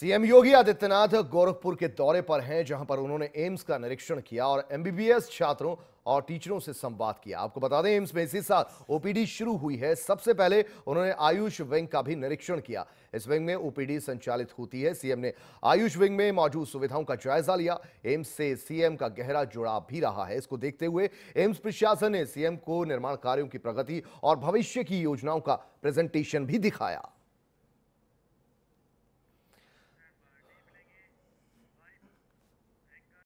CM योगी आदित्यनाथ गोरखपुर के दौरे पर हैं जहां पर उन्होंने एम्स का निरीक्षण किया और एमबीबीएस छात्रों और टीचरों से संवाद किया आपको बता दें एम्स में इसी साल ओपीडी शुरू हुई है सबसे पहले उन्होंने आयुष विंग का भी निरीक्षण किया इस विंग में ओपीडी संचालित होती है सीएम ने आयुष विंग में मौजूद सुविधाओं का जायजा लिया एम्स से सीएम का गहरा जुड़ाव भी रहा है इसको देखते हुए एम्स प्रशासन ने सीएम को निर्माण कार्यो की प्रगति और भविष्य की योजनाओं का प्रेजेंटेशन भी दिखाया